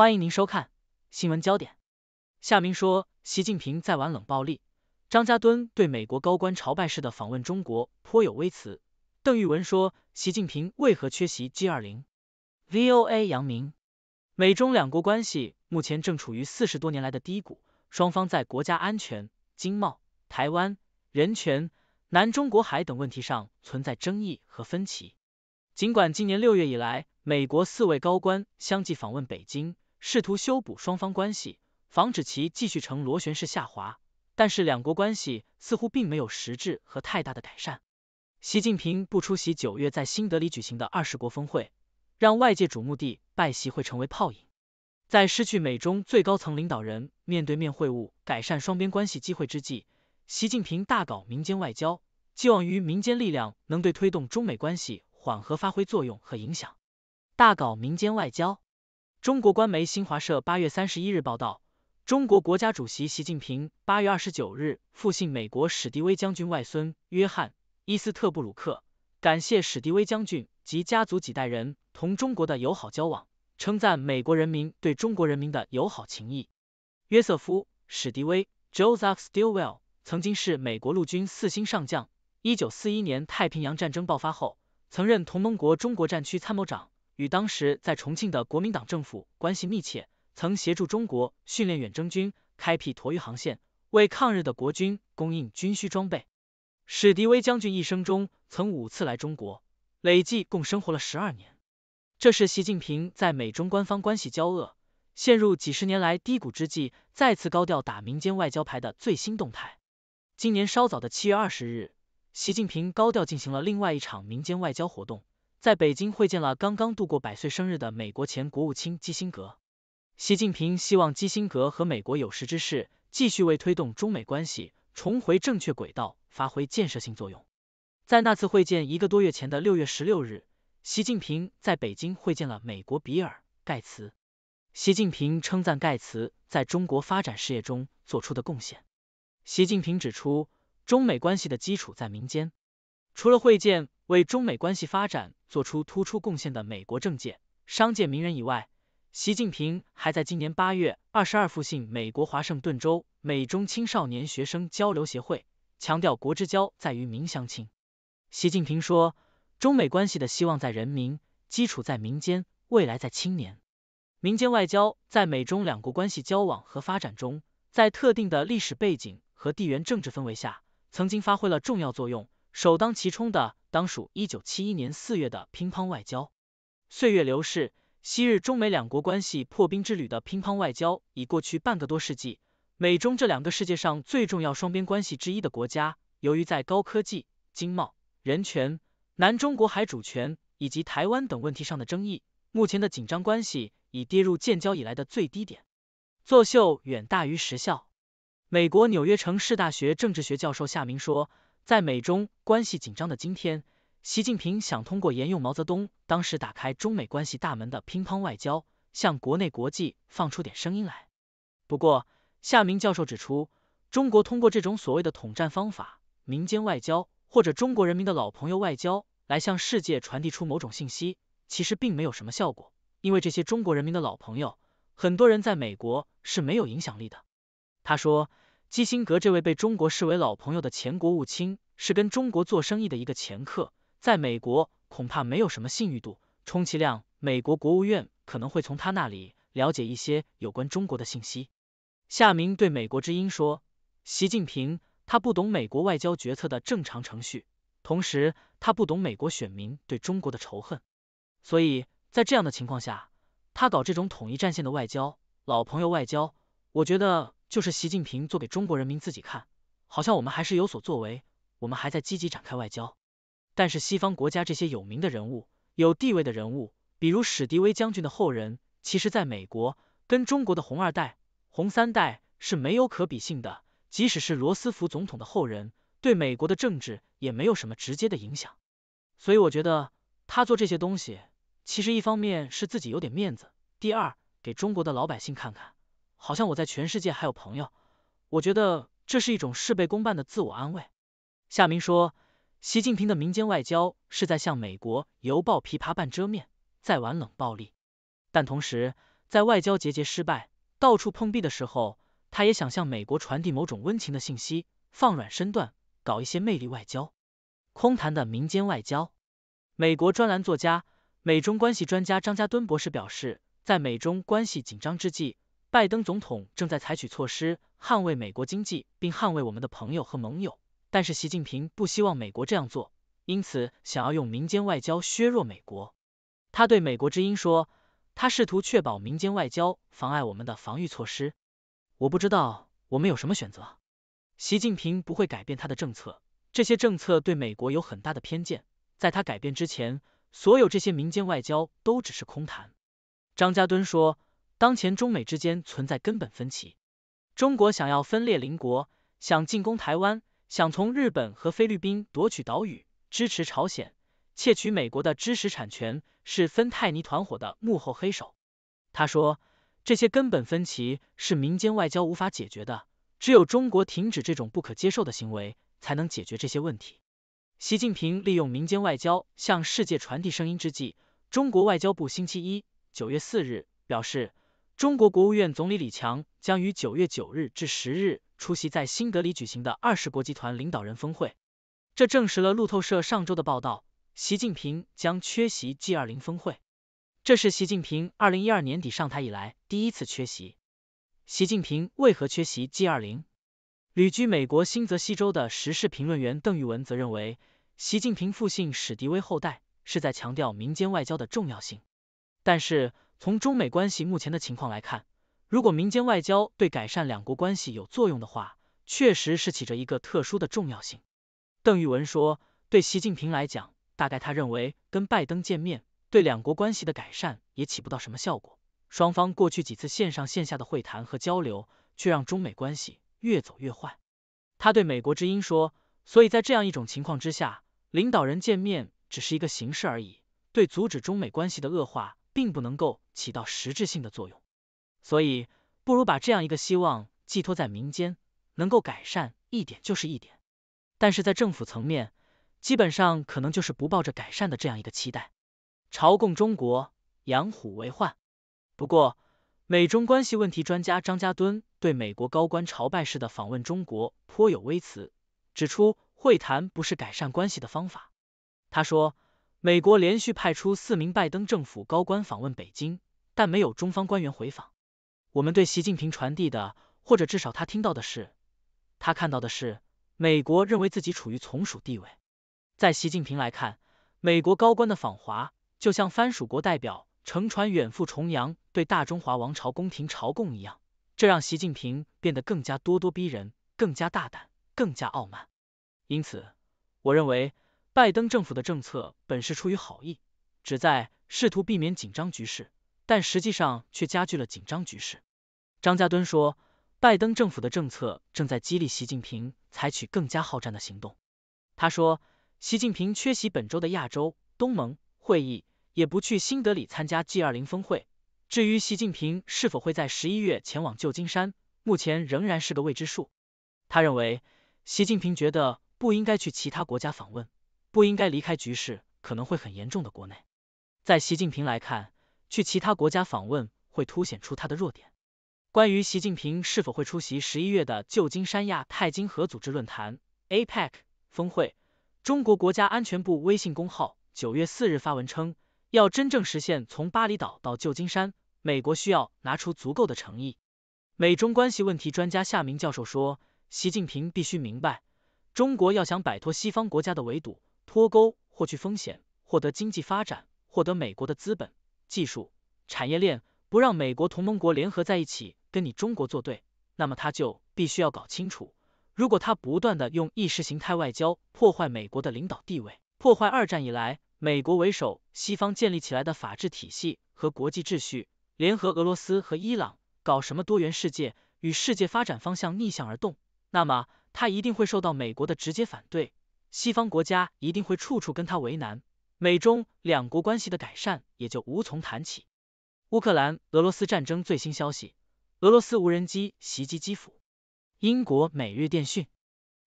欢迎您收看新闻焦点。夏明说，习近平在玩冷暴力。张家敦对美国高官朝拜式的访问中国颇有微词。邓玉文说，习近平为何缺席 G 二零？V O A 杨明，美中两国关系目前正处于四十多年来的低谷，双方在国家安全、经贸、台湾、人权、南中国海等问题上存在争议和分歧。尽管今年六月以来，美国四位高官相继访问北京。试图修补双方关系，防止其继续呈螺旋式下滑，但是两国关系似乎并没有实质和太大的改善。习近平不出席九月在新德里举行的二十国峰会，让外界瞩目地拜习会成为泡影。在失去美中最高层领导人面对面会晤改善双边关系机会之际，习近平大搞民间外交，寄望于民间力量能对推动中美关系缓和发挥作用和影响。大搞民间外交。中国官媒新华社八月三十一日报道，中国国家主席习近平八月二十九日复信美国史迪威将军外孙约翰·伊斯特布鲁克，感谢史迪威将军及家族几代人同中国的友好交往，称赞美国人民对中国人民的友好情谊。约瑟夫·史迪威 （Joseph Stillwell） 曾经是美国陆军四星上将，一九四一年太平洋战争爆发后，曾任同盟国中国战区参谋长。与当时在重庆的国民党政府关系密切，曾协助中国训练远征军，开辟驼鱼航线，为抗日的国军供应军需装备。史迪威将军一生中曾五次来中国，累计共生活了十二年。这是习近平在美中官方关系交恶、陷入几十年来低谷之际，再次高调打民间外交牌的最新动态。今年稍早的七月二十日，习近平高调进行了另外一场民间外交活动。在北京会见了刚刚度过百岁生日的美国前国务卿基辛格，习近平希望基辛格和美国有识之士继续为推动中美关系重回正确轨道发挥建设性作用。在那次会见一个多月前的六月十六日，习近平在北京会见了美国比尔盖茨，习近平称赞盖茨在中国发展事业中做出的贡献。习近平指出，中美关系的基础在民间。除了会见，为中美关系发展。做出突出贡献的美国政界、商界名人以外，习近平还在今年八月二十二赴信美国华盛顿州美中青少年学生交流协会，强调国之交在于民相亲。习近平说，中美关系的希望在人民，基础在民间，未来在青年。民间外交在美中两国关系交往和发展中，在特定的历史背景和地缘政治氛围下，曾经发挥了重要作用，首当其冲的。当属一九七一年四月的乒乓外交。岁月流逝，昔日中美两国关系破冰之旅的乒乓外交已过去半个多世纪。美中这两个世界上最重要双边关系之一的国家，由于在高科技、经贸、人权、南中国海主权以及台湾等问题上的争议，目前的紧张关系已跌入建交以来的最低点。作秀远大于实效。美国纽约城市大学政治学教授夏明说。在美中关系紧张的今天，习近平想通过沿用毛泽东当时打开中美关系大门的乒乓外交，向国内国际放出点声音来。不过，夏明教授指出，中国通过这种所谓的统战方法、民间外交或者中国人民的老朋友外交，来向世界传递出某种信息，其实并没有什么效果，因为这些中国人民的老朋友，很多人在美国是没有影响力的。他说。基辛格这位被中国视为老朋友的前国务卿，是跟中国做生意的一个前客，在美国恐怕没有什么信誉度，充其量美国国务院可能会从他那里了解一些有关中国的信息。夏明对《美国之音》说：“习近平他不懂美国外交决策的正常程序，同时他不懂美国选民对中国的仇恨，所以在这样的情况下，他搞这种统一战线的外交、老朋友外交，我觉得。”就是习近平做给中国人民自己看，好像我们还是有所作为，我们还在积极展开外交。但是西方国家这些有名的人物、有地位的人物，比如史迪威将军的后人，其实在美国跟中国的红二代、红三代是没有可比性的。即使是罗斯福总统的后人，对美国的政治也没有什么直接的影响。所以我觉得他做这些东西，其实一方面是自己有点面子，第二给中国的老百姓看看。好像我在全世界还有朋友，我觉得这是一种事倍功半的自我安慰。夏明说，习近平的民间外交是在向美国犹抱琵琶半遮面，在玩冷暴力。但同时，在外交节节失败、到处碰壁的时候，他也想向美国传递某种温情的信息，放软身段，搞一些魅力外交。空谈的民间外交，美国专栏作家、美中关系专家张家敦博士表示，在美中关系紧张之际。拜登总统正在采取措施捍卫美国经济，并捍卫我们的朋友和盟友。但是习近平不希望美国这样做，因此想要用民间外交削弱美国。他对美国之音说：“他试图确保民间外交妨碍我们的防御措施。我不知道我们有什么选择。习近平不会改变他的政策，这些政策对美国有很大的偏见。在他改变之前，所有这些民间外交都只是空谈。”张家敦说。当前中美之间存在根本分歧，中国想要分裂邻国，想进攻台湾，想从日本和菲律宾夺取岛屿，支持朝鲜，窃取美国的知识产权，是芬太尼团伙的幕后黑手。他说，这些根本分歧是民间外交无法解决的，只有中国停止这种不可接受的行为，才能解决这些问题。习近平利用民间外交向世界传递声音之际，中国外交部星期一（九月四日）表示。中国国务院总理李强将于九月九日至十日出席在新德里举行的二十国集团领导人峰会，这证实了路透社上周的报道，习近平将缺席 G 二零峰会，这是习近平二零一二年底上台以来第一次缺席。习近平为何缺席 G 二零？旅居美国新泽西州的时事评论员邓玉文则认为，习近平复姓史迪威后代，是在强调民间外交的重要性，但是。从中美关系目前的情况来看，如果民间外交对改善两国关系有作用的话，确实是起着一个特殊的重要性。邓玉文说，对习近平来讲，大概他认为跟拜登见面对两国关系的改善也起不到什么效果。双方过去几次线上线下的会谈和交流，却让中美关系越走越坏。他对美国之音说，所以在这样一种情况之下，领导人见面只是一个形式而已，对阻止中美关系的恶化。并不能够起到实质性的作用，所以不如把这样一个希望寄托在民间，能够改善一点就是一点。但是在政府层面，基本上可能就是不抱着改善的这样一个期待。朝贡中国，养虎为患。不过，美中关系问题专家张家敦对美国高官朝拜式的访问中国颇有微词，指出会谈不是改善关系的方法。他说。美国连续派出四名拜登政府高官访问北京，但没有中方官员回访。我们对习近平传递的，或者至少他听到的是，他看到的是，美国认为自己处于从属地位。在习近平来看，美国高官的访华就像藩属国代表乘船远赴重洋，对大中华王朝宫廷朝贡一样，这让习近平变得更加咄咄逼人，更加大胆，更加傲慢。因此，我认为。拜登政府的政策本是出于好意，旨在试图避免紧张局势，但实际上却加剧了紧张局势。张家敦说，拜登政府的政策正在激励习近平采取更加好战的行动。他说，习近平缺席本周的亚洲东盟会议，也不去新德里参加 G 二零峰会。至于习近平是否会在十一月前往旧金山，目前仍然是个未知数。他认为，习近平觉得不应该去其他国家访问。不应该离开局势可能会很严重的国内，在习近平来看，去其他国家访问会凸显出他的弱点。关于习近平是否会出席十一月的旧金山亚太经合组织论坛 （APEC） 峰会，中国国家安全部微信公号九月四日发文称，要真正实现从巴厘岛到旧金山，美国需要拿出足够的诚意。美中关系问题专家夏明教授说，习近平必须明白，中国要想摆脱西方国家的围堵。脱钩，获取风险，获得经济发展，获得美国的资本、技术、产业链，不让美国同盟国联合在一起跟你中国作对，那么他就必须要搞清楚，如果他不断的用意识形态外交破坏美国的领导地位，破坏二战以来美国为首西方建立起来的法治体系和国际秩序，联合俄罗斯和伊朗搞什么多元世界，与世界发展方向逆向而动，那么他一定会受到美国的直接反对。西方国家一定会处处跟他为难，美中两国关系的改善也就无从谈起。乌克兰俄罗斯战争最新消息：俄罗斯无人机袭击基辅。英国《每日电讯》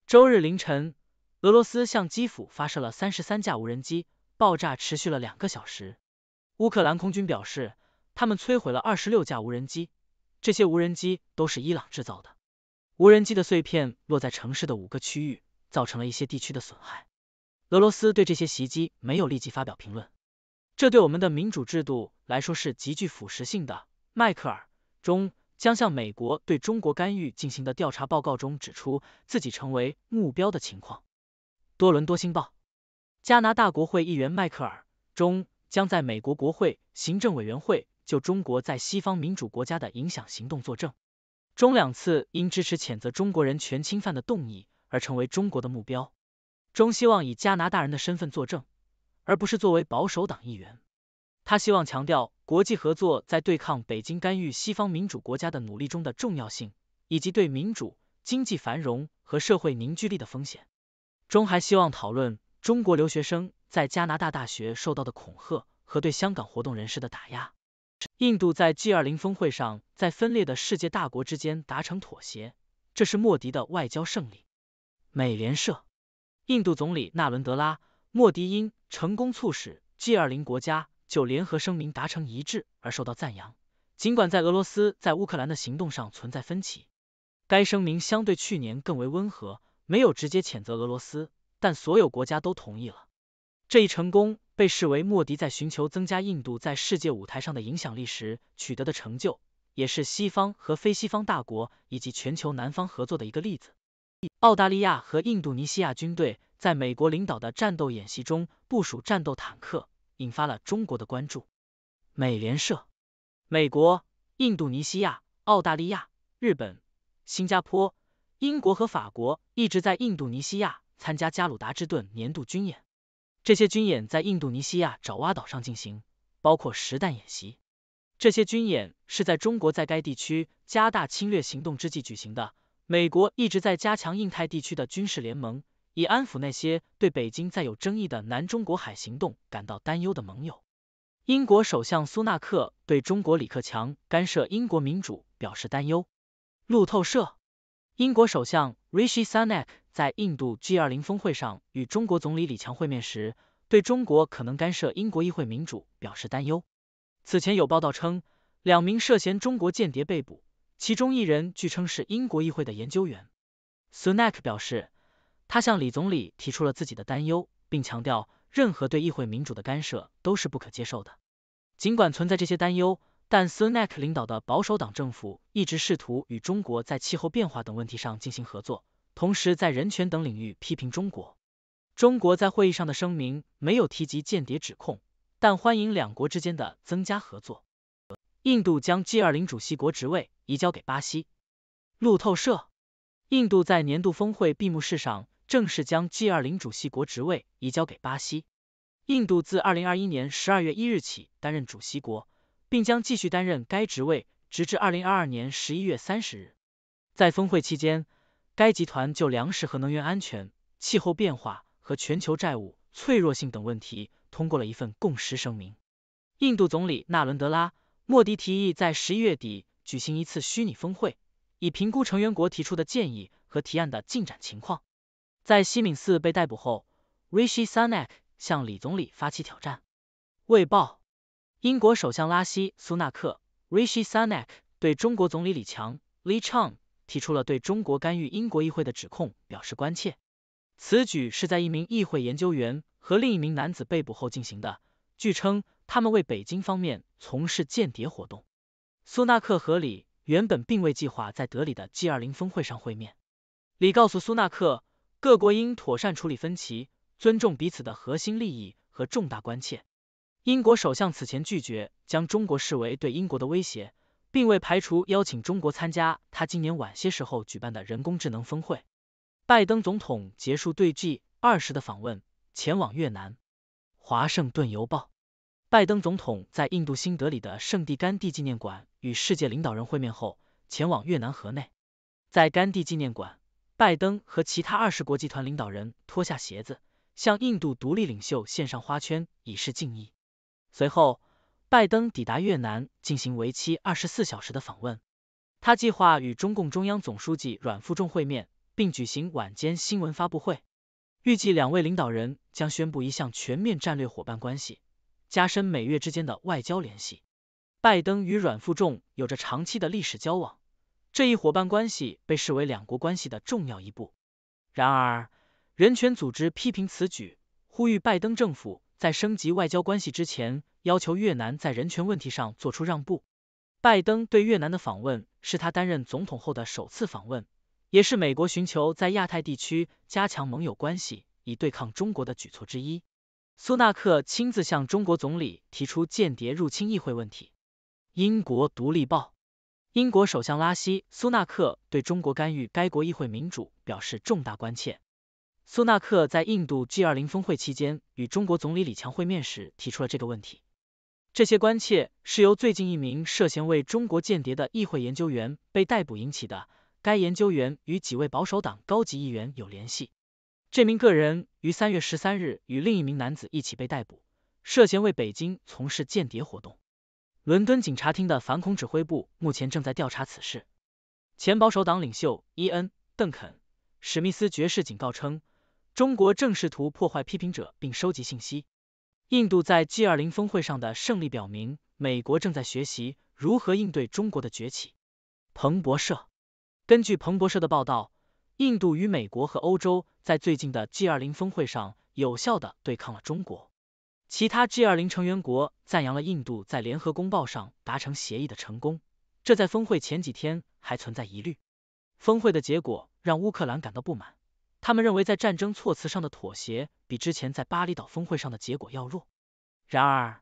周日凌晨，俄罗斯向基辅发射了三十三架无人机，爆炸持续了两个小时。乌克兰空军表示，他们摧毁了二十六架无人机，这些无人机都是伊朗制造的。无人机的碎片落在城市的五个区域。造成了一些地区的损害。俄罗斯对这些袭击没有立即发表评论。这对我们的民主制度来说是极具腐蚀性的。迈克尔·中将向美国对中国干预进行的调查报告中指出自己成为目标的情况。多伦多星报，加拿大国会议员迈克尔·中将在美国国会行政委员会就中国在西方民主国家的影响行动作证。中两次因支持谴责中国人权侵犯的动议。而成为中国的目标。中希望以加拿大人的身份作证，而不是作为保守党议员。他希望强调国际合作在对抗北京干预西方民主国家的努力中的重要性，以及对民主、经济繁荣和社会凝聚力的风险。中还希望讨论中国留学生在加拿大大学受到的恐吓和对香港活动人士的打压。印度在 G 二零峰会上在分裂的世界大国之间达成妥协，这是莫迪的外交胜利。美联社：印度总理纳伦德拉·莫迪因成功促使 G 二零国家就联合声明达成一致而受到赞扬，尽管在俄罗斯在乌克兰的行动上存在分歧。该声明相对去年更为温和，没有直接谴责俄罗斯，但所有国家都同意了。这一成功被视为莫迪在寻求增加印度在世界舞台上的影响力时取得的成就，也是西方和非西方大国以及全球南方合作的一个例子。澳大利亚和印度尼西亚军队在美国领导的战斗演习中部署战斗坦克，引发了中国的关注。美联社，美国、印度尼西亚、澳大利亚、日本、新加坡、英国和法国一直在印度尼西亚参加加鲁达之盾年度军演。这些军演在印度尼西亚爪哇岛上进行，包括实弹演习。这些军演是在中国在该地区加大侵略行动之际举行的。美国一直在加强印太地区的军事联盟，以安抚那些对北京在有争议的南中国海行动感到担忧的盟友。英国首相苏纳克对中国李克强干涉英国民主表示担忧。路透社，英国首相 Rishi Sunak 在印度 G20 峰会上与中国总理李强会面时，对中国可能干涉英国议会民主表示担忧。此前有报道称，两名涉嫌中国间谍被捕。其中一人据称是英国议会的研究员 s u n a c k 表示，他向李总理提出了自己的担忧，并强调任何对议会民主的干涉都是不可接受的。尽管存在这些担忧，但 s u n a c k 领导的保守党政府一直试图与中国在气候变化等问题上进行合作，同时在人权等领域批评中国。中国在会议上的声明没有提及间谍指控，但欢迎两国之间的增加合作。印度将 G 二零主席国职位。移交给巴西。路透社，印度在年度峰会闭幕式上正式将 G20 主席国职位移交给巴西。印度自二零二一年十二月一日起担任主席国，并将继续担任该职位，直至二零二二年十一月三十日。在峰会期间，该集团就粮食和能源安全、气候变化和全球债务脆弱性等问题通过了一份共识声明。印度总理纳伦德拉·莫迪提议在十一月底。举行一次虚拟峰会，以评估成员国提出的建议和提案的进展情况。在西敏寺被逮捕后，Rishi Sunak 向李总理发起挑战。卫报，英国首相拉希·苏纳克 （Rishi Sunak） 对中国总理李强 l e e c h a n g 提出了对中国干预英国议会的指控表示关切。此举是在一名议会研究员和另一名男子被捕后进行的，据称他们为北京方面从事间谍活动。苏纳克和李原本并未计划在德里的 G 二零峰会上会面。李告诉苏纳克，各国应妥善处理分歧，尊重彼此的核心利益和重大关切。英国首相此前拒绝将中国视为对英国的威胁，并未排除邀请中国参加他今年晚些时候举办的人工智能峰会。拜登总统结束对 G 二十的访问，前往越南。华盛顿邮报：拜登总统在印度新德里的圣地甘地纪念馆。与世界领导人会面后，前往越南河内，在甘地纪念馆，拜登和其他二十国集团领导人脱下鞋子，向印度独立领袖献上花圈以示敬意。随后，拜登抵达越南进行为期二十四小时的访问。他计划与中共中央总书记阮富仲会面，并举行晚间新闻发布会。预计两位领导人将宣布一项全面战略伙伴关系，加深美越之间的外交联系。拜登与阮富仲有着长期的历史交往，这一伙伴关系被视为两国关系的重要一步。然而，人权组织批评此举，呼吁拜登政府在升级外交关系之前，要求越南在人权问题上做出让步。拜登对越南的访问是他担任总统后的首次访问，也是美国寻求在亚太地区加强盟友关系以对抗中国的举措之一。苏纳克亲自向中国总理提出间谍入侵议会问题。英国《独立报》：英国首相拉希·苏纳克对中国干预该国议会民主表示重大关切。苏纳克在印度 G20 峰会期间与中国总理李强会面时提出了这个问题。这些关切是由最近一名涉嫌为中国间谍的议会研究员被逮捕引起的。该研究员与几位保守党高级议员有联系。这名个人于三月十三日与另一名男子一起被逮捕，涉嫌为北京从事间谍活动。伦敦警察厅的反恐指挥部目前正在调查此事。前保守党领袖伊恩·邓肯·史密斯爵士警告称，中国正试图破坏批评者并收集信息。印度在 G 二零峰会上的胜利表明，美国正在学习如何应对中国的崛起。彭博社根据彭博社的报道，印度与美国和欧洲在最近的 G 二零峰会上有效的对抗了中国。其他 G20 成员国赞扬了印度在联合公报上达成协议的成功，这在峰会前几天还存在疑虑。峰会的结果让乌克兰感到不满，他们认为在战争措辞上的妥协比之前在巴厘岛峰会上的结果要弱。然而，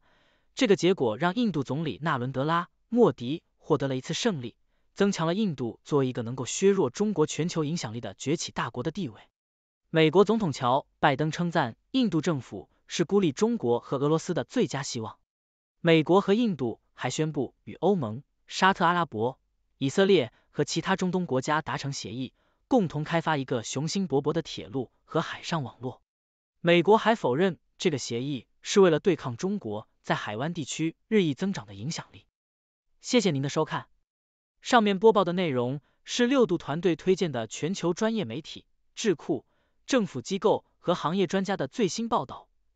这个结果让印度总理纳伦德拉·莫迪获得了一次胜利，增强了印度作为一个能够削弱中国全球影响力的崛起大国的地位。美国总统乔·拜登称赞印度政府。是孤立中国和俄罗斯的最佳希望。美国和印度还宣布与欧盟、沙特阿拉伯、以色列和其他中东国家达成协议，共同开发一个雄心勃勃的铁路和海上网络。美国还否认这个协议是为了对抗中国在海湾地区日益增长的影响力。谢谢您的收看，上面播报的内容是六度团队推荐的全球专业媒体、智库、政府机构和行业专家的最新报道。